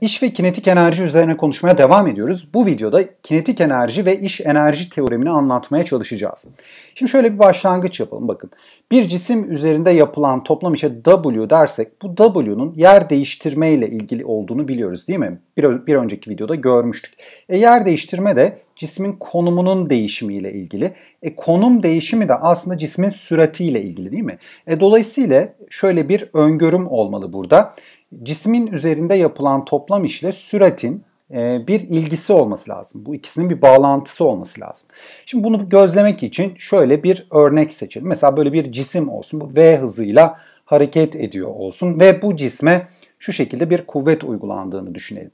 İş ve kinetik enerji üzerine konuşmaya devam ediyoruz. Bu videoda kinetik enerji ve iş enerji teoremini anlatmaya çalışacağız. Şimdi şöyle bir başlangıç yapalım bakın. Bir cisim üzerinde yapılan toplam işe W dersek bu W'nun yer değiştirme ile ilgili olduğunu biliyoruz değil mi? Bir, bir önceki videoda görmüştük. E, yer değiştirme de cismin konumunun değişimiyle ilgili. E, konum değişimi de aslında cismin süratiyle ilgili değil mi? E, dolayısıyla şöyle bir öngörüm olmalı burada cismin üzerinde yapılan toplam işle süratin e, bir ilgisi olması lazım. Bu ikisinin bir bağlantısı olması lazım. Şimdi bunu gözlemek için şöyle bir örnek seçelim. Mesela böyle bir cisim olsun. Bu V hızıyla hareket ediyor olsun ve bu cisme şu şekilde bir kuvvet uygulandığını düşünelim.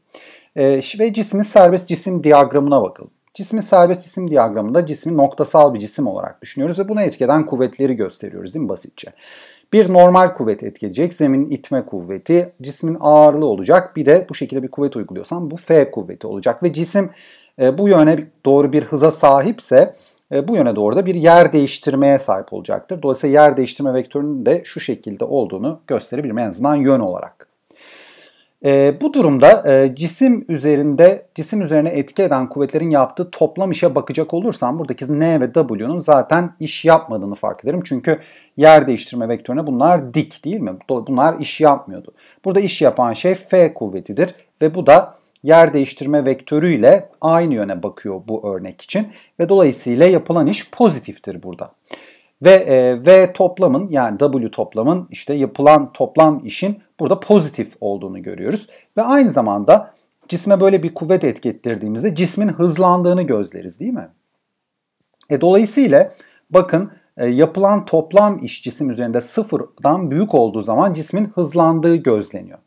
E, ve cismin serbest cisim diyagramına bakalım. Cismin serbest cisim diyagramında cismi noktasal bir cisim olarak düşünüyoruz ve buna etkeden kuvvetleri gösteriyoruz değil mi basitçe? Bir normal kuvvet etkileyecek. Zeminin itme kuvveti, cismin ağırlığı olacak. Bir de bu şekilde bir kuvvet uyguluyorsam bu F kuvveti olacak. Ve cisim e, bu yöne doğru bir hıza sahipse e, bu yöne doğru da bir yer değiştirmeye sahip olacaktır. Dolayısıyla yer değiştirme vektörünün de şu şekilde olduğunu gösterebilirim en azından yön olarak. E, bu durumda e, cisim üzerinde cisim üzerine etki eden kuvvetlerin yaptığı toplam işe bakacak olursam buradaki N ve W'nun zaten iş yapmadığını fark ederim. Çünkü yer değiştirme vektörüne bunlar dik değil mi? Bunlar iş yapmıyordu. Burada iş yapan şey F kuvvetidir ve bu da yer değiştirme vektörüyle aynı yöne bakıyor bu örnek için ve dolayısıyla yapılan iş pozitiftir burada. Ve e, V toplamın yani W toplamın işte yapılan toplam işin burada pozitif olduğunu görüyoruz. Ve aynı zamanda cisme böyle bir kuvvet etki ettirdiğimizde cismin hızlandığını gözleriz değil mi? E, dolayısıyla bakın e, yapılan toplam iş cisim üzerinde sıfırdan büyük olduğu zaman cismin hızlandığı gözleniyor.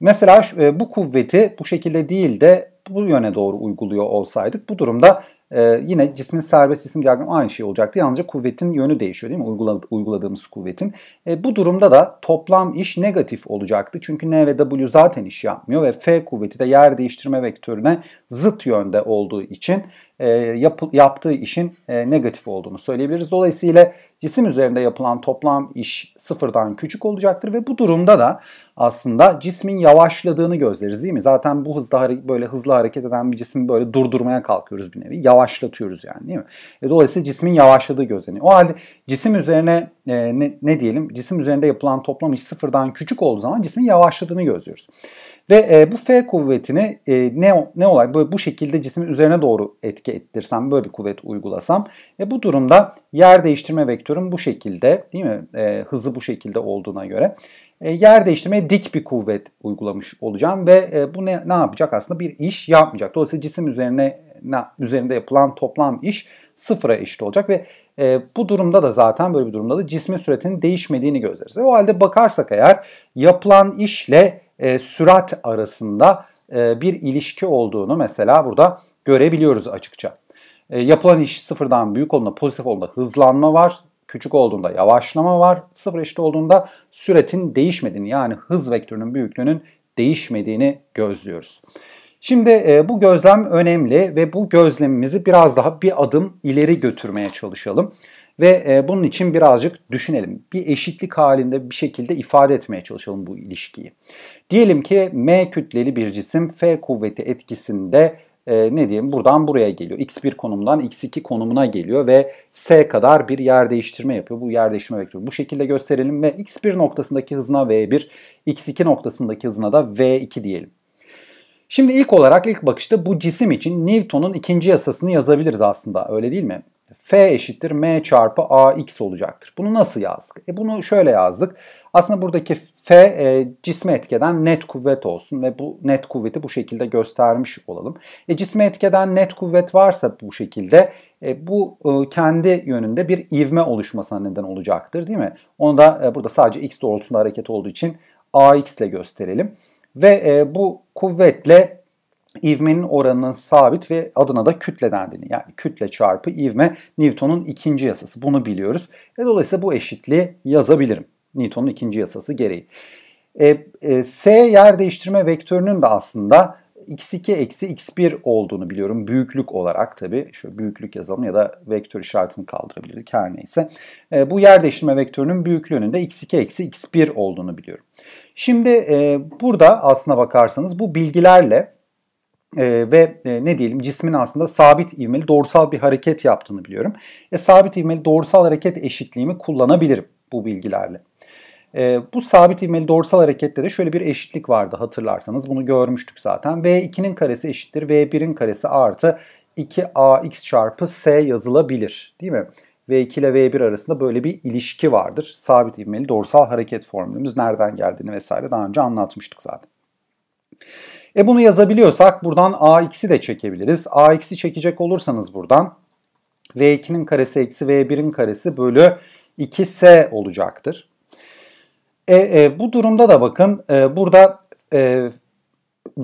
Mesela e, bu kuvveti bu şekilde değil de bu yöne doğru uyguluyor olsaydık bu durumda ee, yine cismin serbest cisim gerginliği aynı şey olacaktı. Yalnızca kuvvetin yönü değişiyor değil mi? Uygula, uyguladığımız kuvvetin. E, bu durumda da toplam iş negatif olacaktı. Çünkü N ve W zaten iş yapmıyor ve F kuvveti de yer değiştirme vektörüne zıt yönde olduğu için e, yap, yaptığı işin e, negatif olduğunu söyleyebiliriz. Dolayısıyla cisim üzerinde yapılan toplam iş sıfırdan küçük olacaktır ve bu durumda da aslında cismin yavaşladığını gözleriz değil mi? Zaten bu hızda böyle hızlı hareket eden bir cismi böyle durdurmaya kalkıyoruz bir nevi. Yavaşlatıyoruz yani değil mi? E, dolayısıyla cismin yavaşladığı gözleniyor. O halde cisim üzerine e, ne, ne diyelim cisim üzerinde yapılan toplam iş sıfırdan küçük olduğu zaman cismin yavaşladığını gözlüyoruz. Ve e, bu F kuvvetini e, ne ne olarak böyle bu şekilde cismin üzerine doğru etki ettirsem, böyle bir kuvvet uygulasam e, bu durumda yer değiştirme vektörüm bu şekilde değil mi? E, hızı bu şekilde olduğuna göre e, yer değiştirmeye dik bir kuvvet uygulamış olacağım ve e, bu ne, ne yapacak? Aslında bir iş yapmayacak. Dolayısıyla cisim üzerine üzerinde yapılan toplam iş sıfıra eşit olacak ve e, bu durumda da zaten böyle bir durumda da cismin süratinin değişmediğini gözleriz. E, o halde bakarsak eğer yapılan işle e, sürat arasında e, bir ilişki olduğunu mesela burada görebiliyoruz açıkça. E, yapılan iş sıfırdan büyük olduğunda pozitif olduğunda hızlanma var küçük olduğunda yavaşlama var. Sıfır eşit olduğunda süretin değişmediğini yani hız vektörünün büyüklüğünün değişmediğini gözlüyoruz. Şimdi e, bu gözlem önemli ve bu gözlemimizi biraz daha bir adım ileri götürmeye çalışalım. Ve e, bunun için birazcık düşünelim. Bir eşitlik halinde bir şekilde ifade etmeye çalışalım bu ilişkiyi. Diyelim ki M kütleli bir cisim F kuvveti etkisinde e, ne diyeyim buradan buraya geliyor. X1 konumundan X2 konumuna geliyor ve S kadar bir yer değiştirme yapıyor. Bu yer değiştirme vektörü bu şekilde gösterelim ve X1 noktasındaki hızına V1, X2 noktasındaki hızına da V2 diyelim. Şimdi ilk olarak ilk bakışta bu cisim için Newton'un ikinci yasasını yazabiliriz aslında öyle değil mi? F eşittir M çarpı AX olacaktır. Bunu nasıl yazdık? E bunu şöyle yazdık. Aslında buradaki F e, cisme etkeden net kuvvet olsun ve bu net kuvveti bu şekilde göstermiş olalım. E, cisme etkeden net kuvvet varsa bu şekilde e, bu e, kendi yönünde bir ivme oluşmasına neden olacaktır değil mi? Onu da e, burada sadece x doğrultusunda hareket olduğu için AX ile gösterelim. Ve e, bu kuvvetle ivmenin oranının sabit ve adına da kütle dendiğini yani kütle çarpı ivme Newton'un ikinci yasası bunu biliyoruz. E, dolayısıyla bu eşitliği yazabilirim. Newton'un ikinci yasası gereği. E, e, S yer değiştirme vektörünün de aslında x2 eksi x1 olduğunu biliyorum. Büyüklük olarak tabi Şöyle büyüklük yazalım ya da vektör işaretini kaldırabiliriz. her neyse. E, bu yer değiştirme vektörünün büyüklüğünün de x2 eksi x1 olduğunu biliyorum. Şimdi e, burada aslına bakarsanız bu bilgilerle e, ve e, ne diyelim cismin aslında sabit ivmeli doğrusal bir hareket yaptığını biliyorum. E, sabit ivmeli doğrusal hareket eşitliğimi kullanabilirim bu bilgilerle. E, bu sabit ivmeli doğrusal harekette de şöyle bir eşitlik vardı hatırlarsanız. Bunu görmüştük zaten. V2'nin karesi eşittir. V1'in karesi artı 2ax çarpı s yazılabilir. Değil mi? V2 ile V1 arasında böyle bir ilişki vardır. Sabit ivmeli doğrusal hareket formülümüz nereden geldiğini vesaire daha önce anlatmıştık zaten. E bunu yazabiliyorsak buradan AX'i de çekebiliriz. AX'i çekecek olursanız buradan V2'nin karesi eksi V1'in karesi bölü 2S olacaktır. E, e, bu durumda da bakın e, burada e,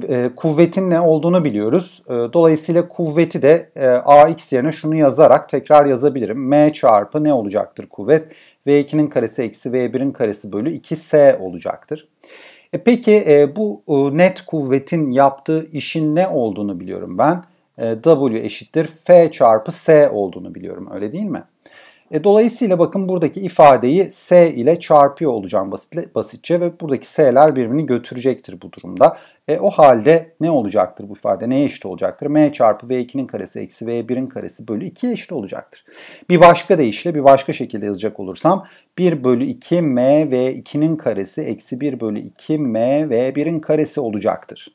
e, kuvvetin ne olduğunu biliyoruz. E, dolayısıyla kuvveti de e, AX yerine şunu yazarak tekrar yazabilirim. M çarpı ne olacaktır kuvvet? V2'nin karesi eksi V1'in karesi bölü 2S olacaktır. E peki e, bu e, net kuvvetin yaptığı işin ne olduğunu biliyorum ben. E, w eşittir F çarpı S olduğunu biliyorum öyle değil mi? E, dolayısıyla bakın buradaki ifadeyi S ile çarpıyor olacağım basitle, basitçe ve buradaki S'ler birbirini götürecektir bu durumda. E, o halde ne olacaktır bu ifade? Neye eşit olacaktır? M çarpı V2'nin karesi eksi V1'in karesi bölü 2'ye eşit olacaktır. Bir başka deyişle bir başka şekilde yazacak olursam 1 bölü 2 M V2'nin karesi eksi 1 bölü 2 M V1'in karesi olacaktır.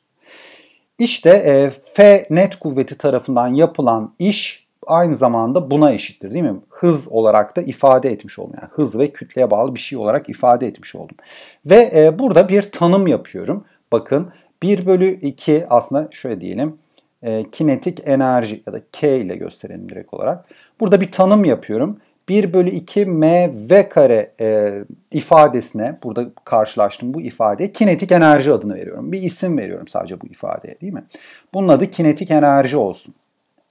İşte e, F net kuvveti tarafından yapılan iş aynı zamanda buna eşittir değil mi? Hız olarak da ifade etmiş oldum. Yani hız ve kütleye bağlı bir şey olarak ifade etmiş oldum. Ve e, burada bir tanım yapıyorum. Bakın 1 bölü 2 aslında şöyle diyelim. E, kinetik enerji ya da K ile gösterelim direkt olarak. Burada bir tanım yapıyorum. 1 bölü 2 mv kare e, ifadesine burada karşılaştım bu ifadeye kinetik enerji adını veriyorum. Bir isim veriyorum sadece bu ifadeye değil mi? Bunun adı kinetik enerji olsun.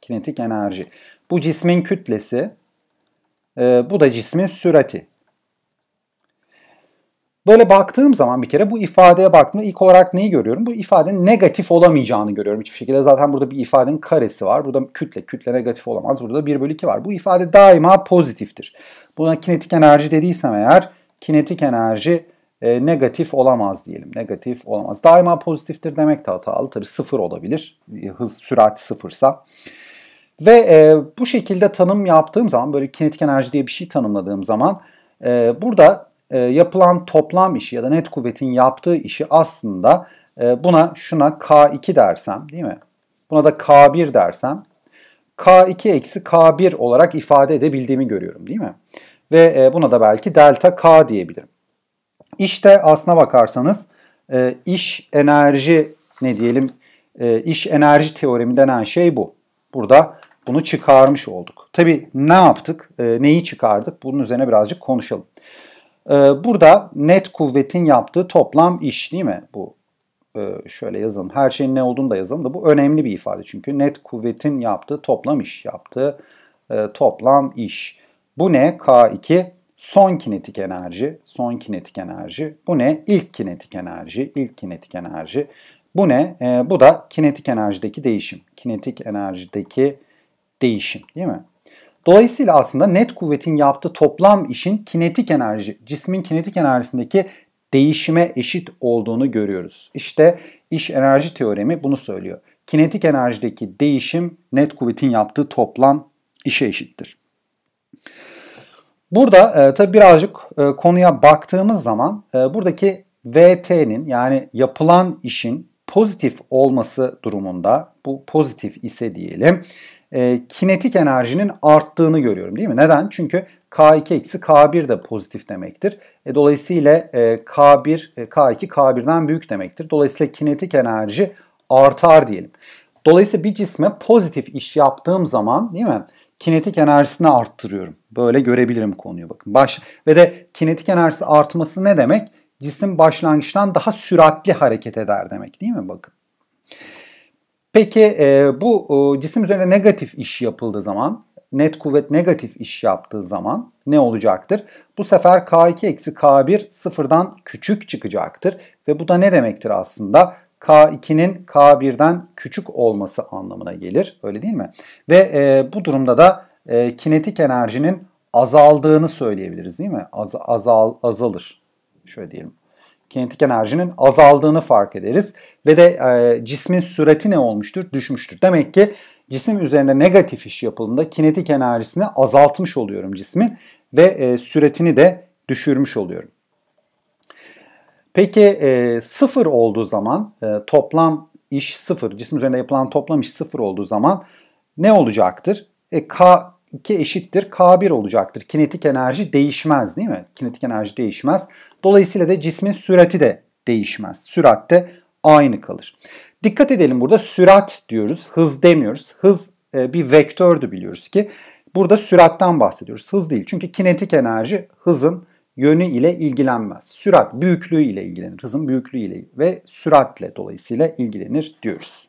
Kinetik enerji. Bu cismin kütlesi, e, bu da cismin sürati. Böyle baktığım zaman bir kere bu ifadeye baktığımda ilk olarak neyi görüyorum? Bu ifadenin negatif olamayacağını görüyorum. Hiçbir şekilde zaten burada bir ifadenin karesi var. Burada kütle, kütle negatif olamaz. Burada 1 bölü 2 var. Bu ifade daima pozitiftir. Buna kinetik enerji dediysem eğer kinetik enerji e, negatif olamaz diyelim. Negatif olamaz. Daima pozitiftir demek de hatalı. Tabii sıfır olabilir. E, hız, sürat sıfırsa. Ve e, bu şekilde tanım yaptığım zaman böyle kinetik enerji diye bir şey tanımladığım zaman e, burada e, yapılan toplam işi ya da net kuvvetin yaptığı işi aslında e, buna şuna K2 dersem değil mi? Buna da K1 dersem K2 eksi K1 olarak ifade edebildiğimi görüyorum değil mi? Ve e, buna da belki delta K diyebilirim. İşte aslına bakarsanız e, iş enerji ne diyelim e, iş enerji teoremi denen şey bu. Burada bunu çıkarmış olduk. Tabi ne yaptık? E, neyi çıkardık? Bunun üzerine birazcık konuşalım. E, burada net kuvvetin yaptığı toplam iş değil mi? Bu e, şöyle yazalım. Her şeyin ne olduğunu da yazalım da bu önemli bir ifade. Çünkü net kuvvetin yaptığı toplam iş yaptığı e, toplam iş. Bu ne? K2 son kinetik enerji, son kinetik enerji. Bu ne? İlk kinetik enerji, İlk kinetik enerji. Bu ne? E, bu da kinetik enerjideki değişim. Kinetik enerjideki değişim değil mi? Dolayısıyla aslında net kuvvetin yaptığı toplam işin kinetik enerji, cismin kinetik enerjisindeki değişime eşit olduğunu görüyoruz. İşte iş enerji teoremi bunu söylüyor. Kinetik enerjideki değişim net kuvvetin yaptığı toplam işe eşittir. Burada e, tabi birazcık e, konuya baktığımız zaman e, buradaki VT'nin yani yapılan işin pozitif olması durumunda bu pozitif ise diyelim e, kinetik enerjinin arttığını görüyorum değil mi? Neden? Çünkü K2 eksi K1 de pozitif demektir. E, dolayısıyla e, K1, K2 K1'den büyük demektir. Dolayısıyla kinetik enerji artar diyelim. Dolayısıyla bir cisme pozitif iş yaptığım zaman değil mi? Kinetik enerjisini arttırıyorum. Böyle görebilirim konuyu bakın. Baş ve de kinetik enerjisi artması ne demek? Cisim başlangıçtan daha süratli hareket eder demek değil mi? Bakın. Peki e, bu e, cisim üzerine negatif iş yapıldığı zaman, net kuvvet negatif iş yaptığı zaman ne olacaktır? Bu sefer K2 eksi K1 sıfırdan küçük çıkacaktır. Ve bu da ne demektir aslında? K2'nin K1'den küçük olması anlamına gelir. Öyle değil mi? Ve e, bu durumda da e, kinetik enerjinin azaldığını söyleyebiliriz değil mi? Az, azal, azalır. Şöyle diyelim kinetik enerjinin azaldığını fark ederiz. Ve de e, cismin sürati ne olmuştur? Düşmüştür. Demek ki cisim üzerinde negatif iş yapıldığında kinetik enerjisini azaltmış oluyorum cismin ve e, süretini de düşürmüş oluyorum. Peki e, sıfır olduğu zaman e, toplam iş sıfır, cisim üzerinde yapılan toplam iş sıfır olduğu zaman ne olacaktır? E, K 2 eşittir K1 olacaktır. Kinetik enerji değişmez değil mi? Kinetik enerji değişmez. Dolayısıyla da cismin sürati de değişmez. Sürat de aynı kalır. Dikkat edelim burada sürat diyoruz, hız demiyoruz. Hız e, bir vektördü biliyoruz ki. Burada sürattan bahsediyoruz. Hız değil. Çünkü kinetik enerji hızın yönü ile ilgilenmez. Sürat büyüklüğü ile ilgilenir. Hızın büyüklüğü ile ve süratle dolayısıyla ilgilenir diyoruz.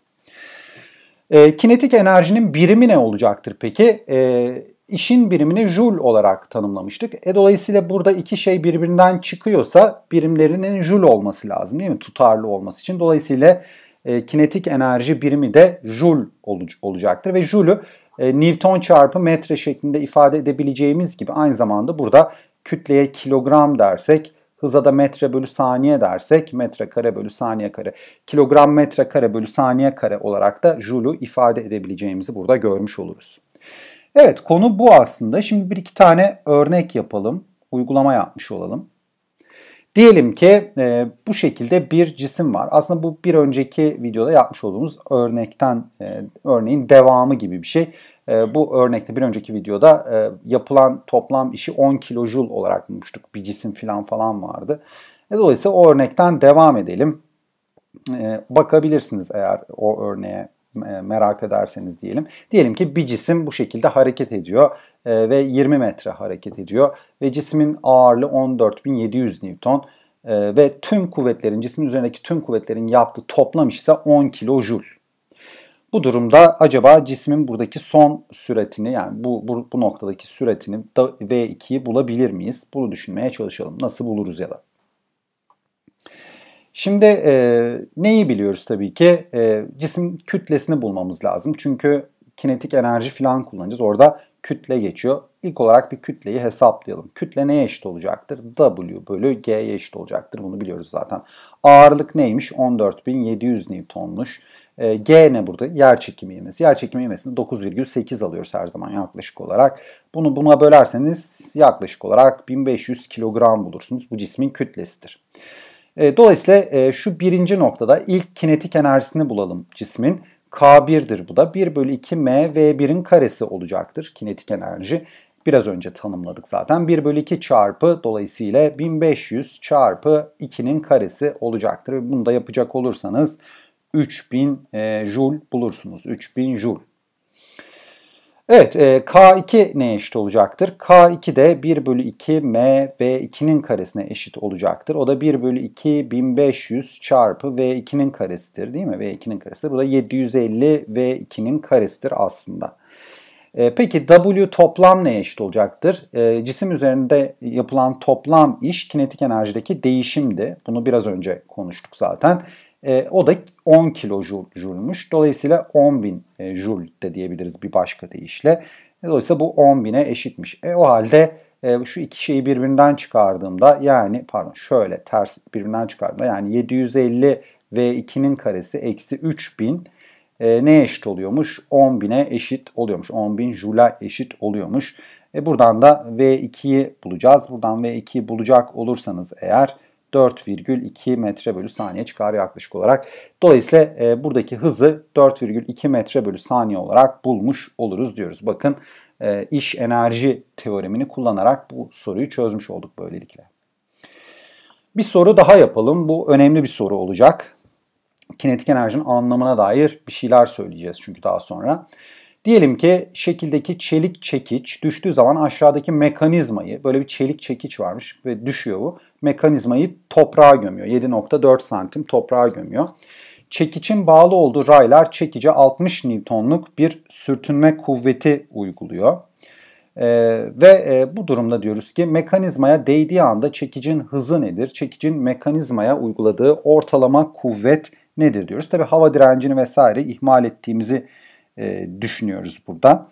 E, kinetik enerjinin birimi ne olacaktır peki? E, işin birimini joule olarak tanımlamıştık. E, dolayısıyla burada iki şey birbirinden çıkıyorsa birimlerinin joule olması lazım değil mi? Tutarlı olması için. Dolayısıyla e, kinetik enerji birimi de joule olacaktır. Ve joule'ü e, Newton çarpı metre şeklinde ifade edebileceğimiz gibi aynı zamanda burada kütleye kilogram dersek Hıza da metre bölü saniye dersek metre kare bölü saniye kare, kilogram metre kare bölü saniye kare olarak da Joule'u ifade edebileceğimizi burada görmüş oluruz. Evet konu bu aslında. Şimdi bir iki tane örnek yapalım. Uygulama yapmış olalım. Diyelim ki e, bu şekilde bir cisim var. Aslında bu bir önceki videoda yapmış olduğumuz örnekten e, örneğin devamı gibi bir şey. E, bu örnekte bir önceki videoda e, yapılan toplam işi 10 kilojul olarak bulmuştuk. Bir cisim falan falan vardı. E, dolayısıyla o örnekten devam edelim. E, bakabilirsiniz eğer o örneğe e, merak ederseniz diyelim. Diyelim ki bir cisim bu şekilde hareket ediyor e, ve 20 metre hareket ediyor ve cismin ağırlığı 14.700 Newton e, ve tüm kuvvetlerin cismin üzerindeki tüm kuvvetlerin yaptığı toplam iş ise 10 kilojul. Bu durumda acaba cismin buradaki son süretini yani bu, bu, bu noktadaki süretini V2'yi bulabilir miyiz? Bunu düşünmeye çalışalım. Nasıl buluruz ya da. Şimdi e, neyi biliyoruz tabii ki? E, cismin kütlesini bulmamız lazım. Çünkü kinetik enerji falan kullanacağız. Orada kütle geçiyor. İlk olarak bir kütleyi hesaplayalım. Kütle neye eşit olacaktır? W bölü G'ye eşit olacaktır. Bunu biliyoruz zaten. Ağırlık neymiş? 14.700 Newton'muş. Ee, G ne burada? Yer çekimi ivmesi. Yer çekimi ivmesini 9,8 alıyoruz her zaman yaklaşık olarak. Bunu buna bölerseniz yaklaşık olarak 1500 kilogram bulursunuz. Bu cismin kütlesidir. Ee, e, dolayısıyla şu birinci noktada ilk kinetik enerjisini bulalım cismin. K1'dir bu da. 1 bölü 2 M V1'in karesi olacaktır kinetik enerji. Biraz önce tanımladık zaten. 1 bölü 2 çarpı dolayısıyla 1500 çarpı 2'nin karesi olacaktır. Bunu da yapacak olursanız 3000 e, joule bulursunuz. 3000 joule. Evet e, K2 ne eşit olacaktır? K2 de 1 bölü 2 M V2'nin karesine eşit olacaktır. O da 1 bölü 2 1500 çarpı V2'nin karesidir değil mi? V2'nin karesi. Bu da 750 V2'nin karesidir aslında. E, peki W toplam ne eşit olacaktır? E, cisim üzerinde yapılan toplam iş kinetik enerjideki değişimdi. Bunu biraz önce konuştuk zaten. E, o da 10 kilojulmuş. Dolayısıyla 10.000 e, joule de diyebiliriz bir başka deyişle. Dolayısıyla bu 10.000'e eşitmiş. E, o halde e, şu iki şeyi birbirinden çıkardığımda yani pardon şöyle ters birbirinden çıkardığımda yani 750 ve 2'nin karesi eksi 3000 e, ne eşit oluyormuş? 10.000'e eşit oluyormuş. 10.000 jula eşit oluyormuş. E, buradan da V2'yi bulacağız. Buradan V2'yi bulacak olursanız eğer 4,2 metre bölü saniye çıkar yaklaşık olarak. Dolayısıyla e, buradaki hızı 4,2 metre bölü saniye olarak bulmuş oluruz diyoruz. Bakın e, iş enerji teoremini kullanarak bu soruyu çözmüş olduk böylelikle. Bir soru daha yapalım. Bu önemli bir soru olacak. Kinetik enerjinin anlamına dair bir şeyler söyleyeceğiz çünkü daha sonra. Diyelim ki şekildeki çelik çekiç düştüğü zaman aşağıdaki mekanizmayı böyle bir çelik çekiç varmış ve düşüyor bu mekanizmayı toprağa gömüyor. 7.4 santim toprağa gömüyor. Çekicin bağlı olduğu raylar çekici 60 Newton'luk bir sürtünme kuvveti uyguluyor. Ee, ve e, bu durumda diyoruz ki mekanizmaya değdiği anda çekicin hızı nedir? Çekicin mekanizmaya uyguladığı ortalama kuvvet nedir diyoruz. Tabi hava direncini vesaire ihmal ettiğimizi e, düşünüyoruz burada.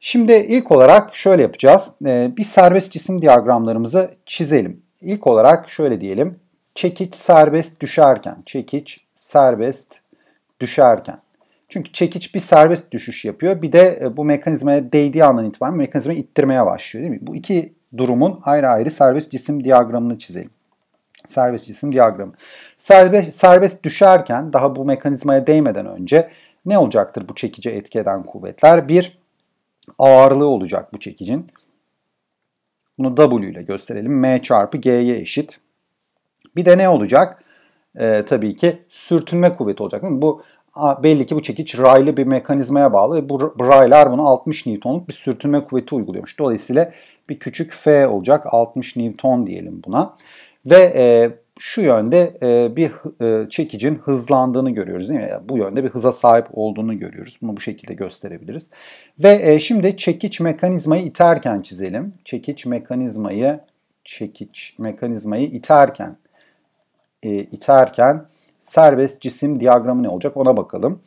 Şimdi ilk olarak şöyle yapacağız. E, bir serbest cisim diyagramlarımızı çizelim. İlk olarak şöyle diyelim. Çekiç serbest düşerken, çekiç serbest düşerken. Çünkü çekiç bir serbest düşüş yapıyor. Bir de e, bu mekanizmaya değdiği andan itibaren mekanizma ittirmeye başlıyor değil mi? Bu iki durumun ayrı ayrı serbest cisim diyagramını çizelim. Serbest cisim diyagramı. Serbest, serbest düşerken daha bu mekanizmaya değmeden önce ne olacaktır bu çekici etki eden kuvvetler? Bir ağırlığı olacak bu çekicin. Bunu W ile gösterelim. M çarpı G'ye eşit. Bir de ne olacak? Ee, tabii ki sürtünme kuvveti olacak. Bu belli ki bu çekiç raylı bir mekanizmaya bağlı bu raylar bunu 60 Newton'luk bir sürtünme kuvveti uyguluyormuş. Dolayısıyla bir küçük F olacak 60 Newton diyelim buna. Ve e, şu yönde e, bir e, çekicin hızlandığını görüyoruz değil mi? bu yönde bir hıza sahip olduğunu görüyoruz. Bunu bu şekilde gösterebiliriz. Ve e, şimdi çekiç mekanizmayı iterken çizelim. Çekiç mekanizmayı çekiç mekanizmayı iterken iterken serbest cisim diyagramı ne olacak ona bakalım.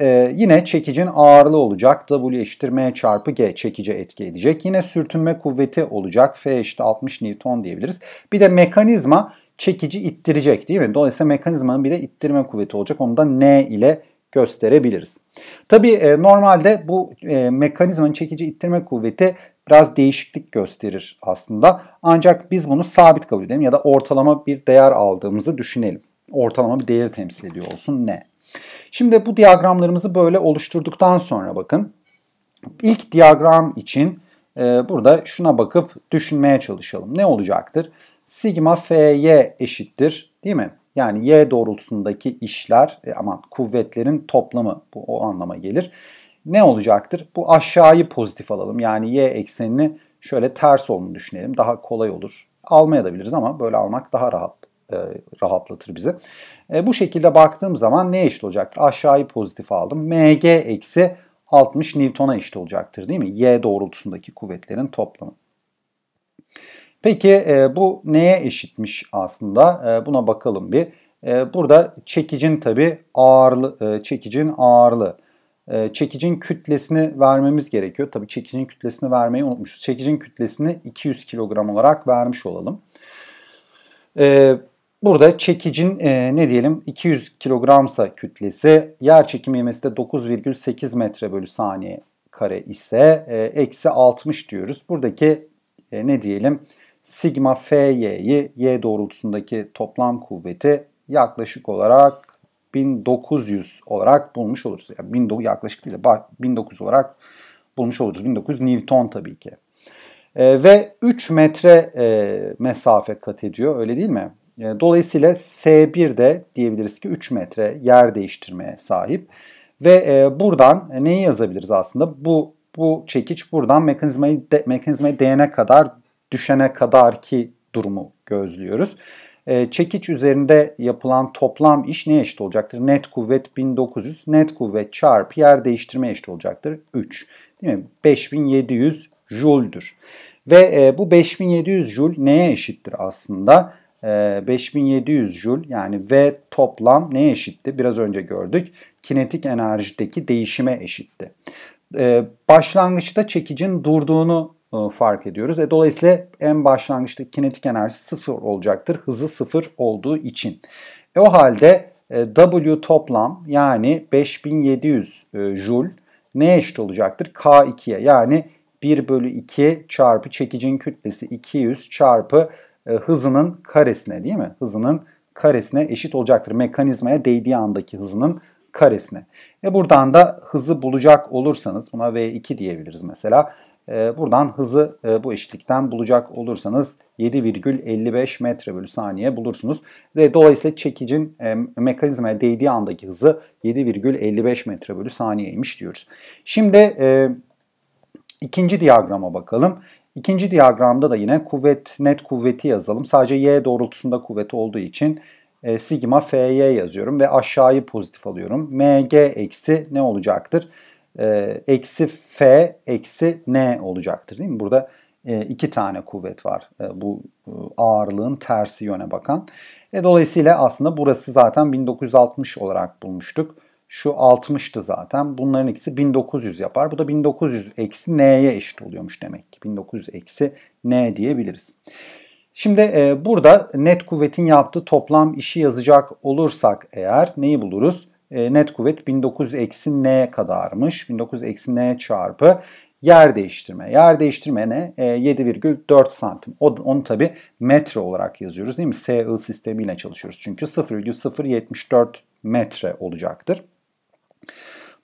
Ee, yine çekicin ağırlığı olacak. W eşittir M çarpı G çekici etki edecek. Yine sürtünme kuvveti olacak. F eşittir 60 Newton diyebiliriz. Bir de mekanizma çekici ittirecek değil mi? Dolayısıyla mekanizmanın bir de ittirme kuvveti olacak. Onu da N ile gösterebiliriz. Tabii e, normalde bu e, mekanizmanın çekici ittirme kuvveti biraz değişiklik gösterir aslında. Ancak biz bunu sabit kabul edelim ya da ortalama bir değer aldığımızı düşünelim. Ortalama bir değeri temsil ediyor olsun N. Şimdi bu diyagramlarımızı böyle oluşturduktan sonra bakın. ilk diyagram için e, burada şuna bakıp düşünmeye çalışalım. Ne olacaktır? sigma fy eşittir değil mi? Yani y doğrultusundaki işler e, aman kuvvetlerin toplamı bu o anlama gelir. Ne olacaktır? Bu aşağıyı pozitif alalım. Yani y eksenini şöyle ters olduğunu düşünelim. Daha kolay olur. Almaya da biliriz ama böyle almak daha rahat e, rahatlatır bizi. E, bu şekilde baktığım zaman ne eşit olacaktır? Aşağıyı pozitif aldım. mg eksi 60 Newton'a eşit olacaktır değil mi? Y doğrultusundaki kuvvetlerin toplamı. Peki e, bu neye eşitmiş aslında? E, buna bakalım bir. E, burada çekicin tabi ağırlı, e, çekicin ağırlı, E, çekicin kütlesini vermemiz gerekiyor. Tabi çekicin kütlesini vermeyi unutmuşuz. Çekicin kütlesini 200 kilogram olarak vermiş olalım. E, burada çekicin e, ne diyelim 200 kilogramsa kütlesi yer çekimi ivmesi de 9,8 metre bölü saniye kare ise e, eksi 60 diyoruz. Buradaki e, ne diyelim Sigma Fy'yi y doğrultusundaki toplam kuvveti yaklaşık olarak 1900 olarak bulmuş oluruz. Yani 1000 yaklaşık değil de 1900 olarak bulmuş oluruz. 1900 Newton tabii ki. E, ve 3 metre e, mesafe kat ediyor öyle değil mi? E, dolayısıyla S1 de diyebiliriz ki 3 metre yer değiştirmeye sahip. Ve e, buradan e, neyi yazabiliriz aslında? Bu bu çekiç buradan mekanizmayı de, mekanizmayı değene kadar düşene kadar ki durumu gözlüyoruz. E, çekiç üzerinde yapılan toplam iş neye eşit olacaktır? Net kuvvet 1900, net kuvvet çarpı yer değiştirme eşit olacaktır 3. Değil mi? 5700 joule'dür. Ve e, bu 5700 joule neye eşittir aslında? E, ee, 5700 joule yani V toplam neye eşitti? Biraz önce gördük. Kinetik enerjideki değişime eşitti. E, başlangıçta çekicin durduğunu e, fark ediyoruz. E, dolayısıyla en başlangıçta kinetik enerji sıfır olacaktır. Hızı sıfır olduğu için. E, o halde e, W toplam yani 5700 e, Joule neye eşit olacaktır? K2'ye yani 1 bölü 2 çarpı çekicin kütlesi 200 çarpı e, hızının karesine değil mi? Hızının karesine eşit olacaktır. Mekanizmaya değdiği andaki hızının karesine. E buradan da hızı bulacak olursanız buna V2 diyebiliriz mesela. Ee, buradan hızı e, bu eşitlikten bulacak olursanız 7,55 metre bölü saniye bulursunuz. Ve dolayısıyla çekicin e, mekanizmaya değdiği andaki hızı 7,55 metre bölü saniyeymiş diyoruz. Şimdi e, ikinci diyagrama bakalım. İkinci diyagramda da yine kuvvet net kuvveti yazalım. Sadece y doğrultusunda kuvvet olduğu için sigma fy yazıyorum ve aşağıyı pozitif alıyorum. mg eksi ne olacaktır? E, eksi f eksi n olacaktır değil mi? Burada e, iki tane kuvvet var e, bu e, ağırlığın tersi yöne bakan. E, dolayısıyla aslında burası zaten 1960 olarak bulmuştuk. Şu 60'tı zaten. Bunların ikisi 1900 yapar. Bu da 1900 eksi n'ye eşit oluyormuş demek ki. 1900 eksi n diyebiliriz. Şimdi e, burada net kuvvetin yaptığı toplam işi yazacak olursak eğer neyi buluruz? E, net kuvvet 1900 eksi n kadarmış. 1900 eksi n çarpı yer değiştirme. Yer değiştirme ne? 7,4 e, santim. onu tabi metre olarak yazıyoruz değil mi? SI sistemiyle çalışıyoruz. Çünkü 0,074 metre olacaktır.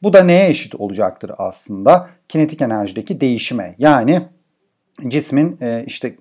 Bu da neye eşit olacaktır aslında? Kinetik enerjideki değişime. Yani cismin e, işte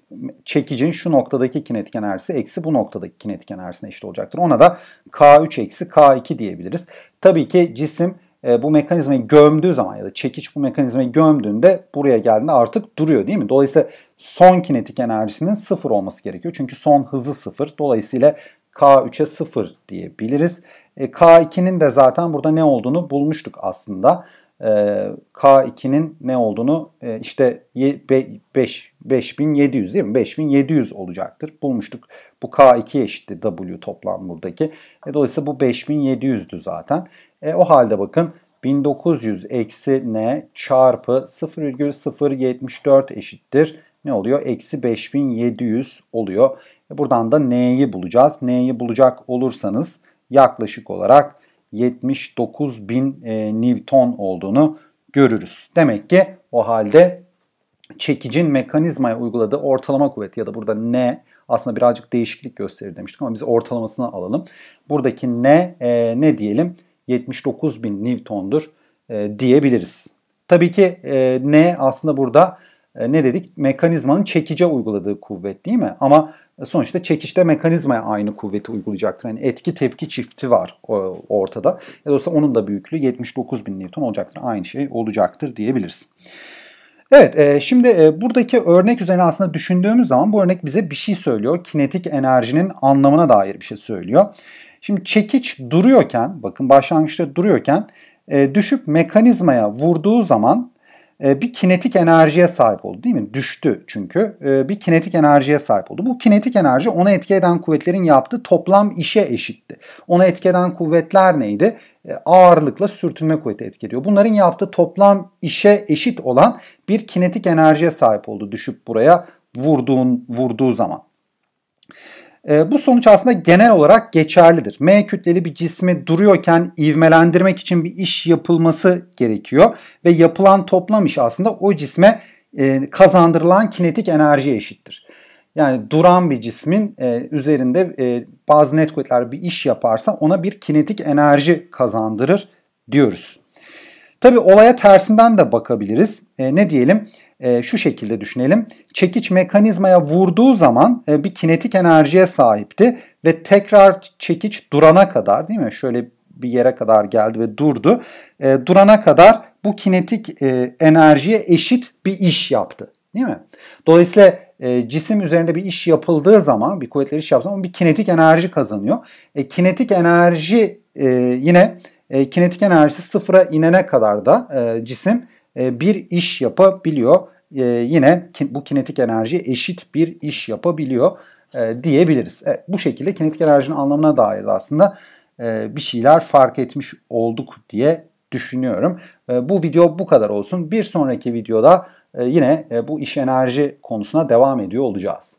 çekicin şu noktadaki kinetik enerjisi eksi bu noktadaki kinetik enerjisine eşit olacaktır. Ona da K3 eksi K2 diyebiliriz. Tabii ki cisim e, bu mekanizmayı gömdüğü zaman ya da çekiç bu mekanizmayı gömdüğünde buraya geldiğinde artık duruyor değil mi? Dolayısıyla son kinetik enerjisinin sıfır olması gerekiyor. Çünkü son hızı sıfır. Dolayısıyla K3'e sıfır diyebiliriz. E, K2'nin de zaten burada ne olduğunu bulmuştuk aslında. Ee, K2'nin ne olduğunu e, işte 5, 5700 değil mi? 5700 olacaktır. Bulmuştuk. Bu K2 eşitti W toplam buradaki. E, dolayısıyla bu 5700'dü zaten. E, o halde bakın 1900 eksi N çarpı 0,074 eşittir. Ne oluyor? Eksi 5700 oluyor. E, buradan da N'yi bulacağız. N'yi bulacak olursanız yaklaşık olarak 79 bin e, Newton olduğunu görürüz. Demek ki o halde çekicin mekanizmaya uyguladığı ortalama kuvvet ya da burada N aslında birazcık değişiklik gösterir demiştik ama biz ortalamasını alalım. Buradaki N e, ne diyelim 79 bin Newton'dur e, diyebiliriz. Tabii ki e, N aslında burada e, ne dedik? Mekanizmanın çekice uyguladığı kuvvet değil mi? Ama sonuçta çekişte mekanizmaya aynı kuvveti uygulayacaktır. Yani etki tepki çifti var e, ortada. E, dolayısıyla onun da büyüklüğü 79 bin Newton olacaktır. Aynı şey olacaktır diyebiliriz. Evet şimdi buradaki örnek üzerine aslında düşündüğümüz zaman bu örnek bize bir şey söylüyor. Kinetik enerjinin anlamına dair bir şey söylüyor. Şimdi çekiç duruyorken bakın başlangıçta duruyorken düşüp mekanizmaya vurduğu zaman e, bir kinetik enerjiye sahip oldu değil mi? Düştü çünkü. E, bir kinetik enerjiye sahip oldu. Bu kinetik enerji ona etki eden kuvvetlerin yaptığı toplam işe eşitti. Ona etki eden kuvvetler neydi? E, ağırlıkla sürtünme kuvveti etki ediyor. Bunların yaptığı toplam işe eşit olan bir kinetik enerjiye sahip oldu düşüp buraya vurduğun vurduğu zaman. Ee, bu sonuç aslında genel olarak geçerlidir. M kütleli bir cismi duruyorken ivmelendirmek için bir iş yapılması gerekiyor ve yapılan toplam iş aslında o cisme e, kazandırılan kinetik enerjiye eşittir. Yani duran bir cismin e, üzerinde e, bazı net kuvvetler bir iş yaparsa ona bir kinetik enerji kazandırır diyoruz. Tabi olaya tersinden de bakabiliriz. E, ne diyelim? E, şu şekilde düşünelim. Çekiç mekanizmaya vurduğu zaman e, bir kinetik enerjiye sahipti ve tekrar çekiç durana kadar değil mi? Şöyle bir yere kadar geldi ve durdu. E, durana kadar bu kinetik e, enerjiye eşit bir iş yaptı. Değil mi? Dolayısıyla e, cisim üzerinde bir iş yapıldığı zaman, bir kuvvetli iş yaptığı zaman bir kinetik enerji kazanıyor. E, kinetik enerji e, yine e, kinetik enerjisi sıfıra inene kadar da e, cisim e, bir iş yapabiliyor. yine bu kinetik enerji eşit bir iş yapabiliyor diyebiliriz. Evet, bu şekilde kinetik enerjinin anlamına dair aslında bir şeyler fark etmiş olduk diye düşünüyorum. bu video bu kadar olsun. Bir sonraki videoda yine bu iş enerji konusuna devam ediyor olacağız.